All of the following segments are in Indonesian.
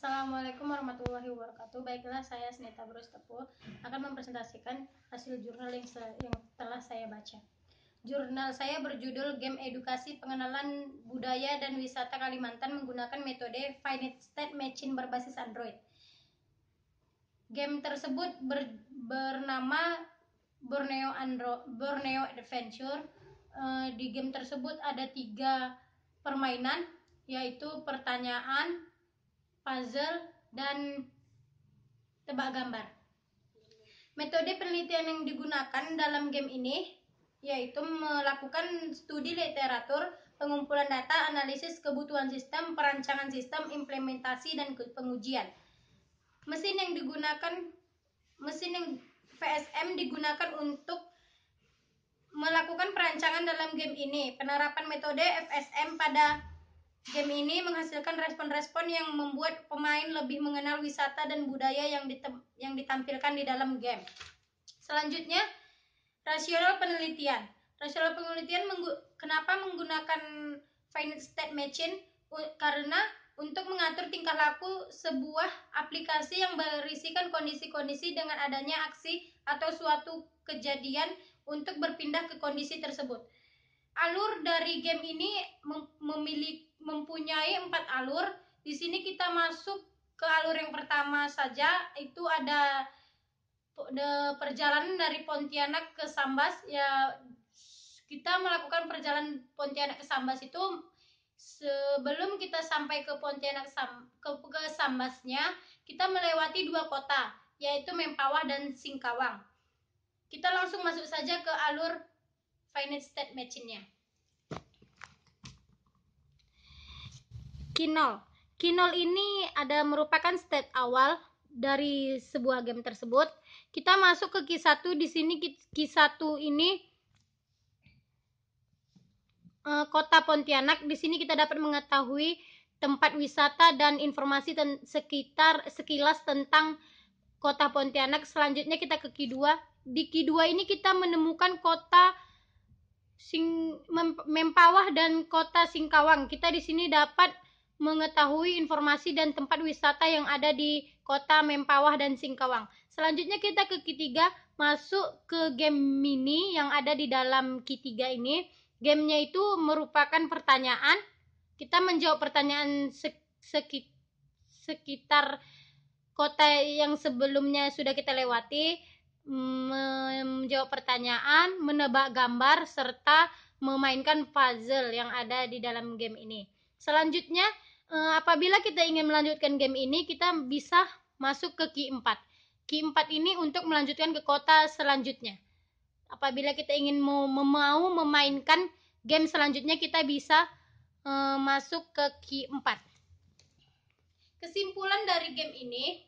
Assalamualaikum warahmatullahi wabarakatuh. Baiklah, saya Senita Brus Tepu akan mempresentasikan hasil jurnal yang, yang telah saya baca. Jurnal saya berjudul Game Edukasi Pengenalan Budaya dan Wisata Kalimantan menggunakan metode Finite State Machine berbasis Android. Game tersebut ber, bernama Borneo Andro, Borneo Adventure. E, di game tersebut ada tiga permainan, yaitu pertanyaan, puzzle, dan tebak gambar. Metode penelitian yang digunakan dalam game ini yaitu melakukan studi literatur, pengumpulan data, analisis kebutuhan sistem, perancangan sistem, implementasi, dan pengujian. Mesin yang digunakan mesin yang VSM digunakan untuk melakukan perancangan dalam game ini. Penerapan metode FSM pada Game ini menghasilkan respon-respon yang membuat pemain lebih mengenal wisata dan budaya yang, yang ditampilkan di dalam game. Selanjutnya, rasional penelitian. Rasional penelitian menggu kenapa menggunakan finite state machine? Karena untuk mengatur tingkah laku sebuah aplikasi yang berisikan kondisi-kondisi dengan adanya aksi atau suatu kejadian untuk berpindah ke kondisi tersebut. Alur dari game ini memiliki mempunyai empat alur. Di sini kita masuk ke alur yang pertama saja, itu ada perjalanan dari Pontianak ke Sambas. Ya, kita melakukan perjalanan Pontianak ke Sambas itu sebelum kita sampai ke Pontianak ke, ke Sambasnya, kita melewati dua kota, yaitu Mempawah dan Singkawang. Kita langsung masuk saja ke alur finite state matchingnya. nya kinol. Kinol ini ada merupakan state awal dari sebuah game tersebut. Kita masuk ke q 1 di sini q 1 ini eh, kota Pontianak. Di sini kita dapat mengetahui tempat wisata dan informasi ten, sekitar sekilas tentang kota Pontianak. Selanjutnya kita ke k 2. Di k 2 ini kita menemukan kota Sing Mempawah dan kota Singkawang. Kita di sini dapat mengetahui informasi dan tempat wisata yang ada di kota Mempawah dan Singkawang. Selanjutnya kita ke ketiga, masuk ke game mini yang ada di dalam ketiga ini. Gamenya itu merupakan pertanyaan. Kita menjawab pertanyaan sekitar kota yang sebelumnya sudah kita lewati, menjawab pertanyaan, menebak gambar, serta memainkan puzzle yang ada di dalam game ini. Selanjutnya, Eh, apabila kita ingin melanjutkan game ini, kita bisa masuk ke key 4. Key 4 ini untuk melanjutkan ke kota selanjutnya. Apabila kita ingin mau, mau memainkan game selanjutnya, kita bisa uh, masuk ke key 4. Kesimpulan dari game ini,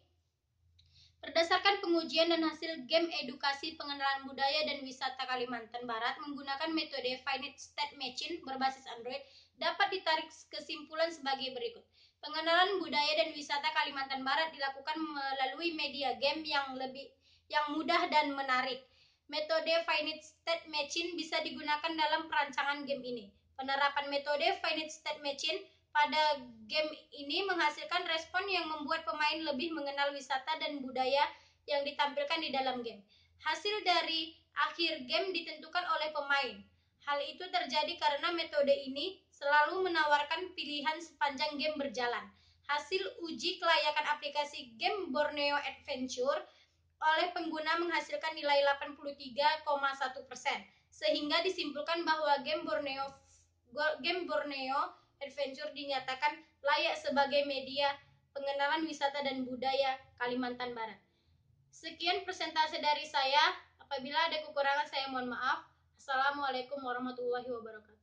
berdasarkan pengujian dan hasil game edukasi pengenalan budaya dan wisata Kalimantan Barat menggunakan metode finite state machine berbasis Android, dapat ditarik kesimpulan sebagai berikut. Pengenalan budaya dan wisata Kalimantan Barat dilakukan melalui media game yang lebih yang mudah dan menarik. Metode finite state matching bisa digunakan dalam perancangan game ini. Penerapan metode finite state matching pada game ini menghasilkan respon yang membuat pemain lebih mengenal wisata dan budaya yang ditampilkan di dalam game. Hasil dari akhir game ditentukan oleh pemain. Hal itu terjadi karena metode ini selalu menawarkan pilihan sepanjang game berjalan. Hasil uji kelayakan aplikasi game Borneo Adventure oleh pengguna menghasilkan nilai 83,1%, sehingga disimpulkan bahwa game Borneo game Borneo Adventure dinyatakan layak sebagai media pengenalan wisata dan budaya Kalimantan Barat. Sekian persentase dari saya. Apabila ada kekurangan saya mohon maaf. Assalamualaikum warahmatullahi wabarakatuh.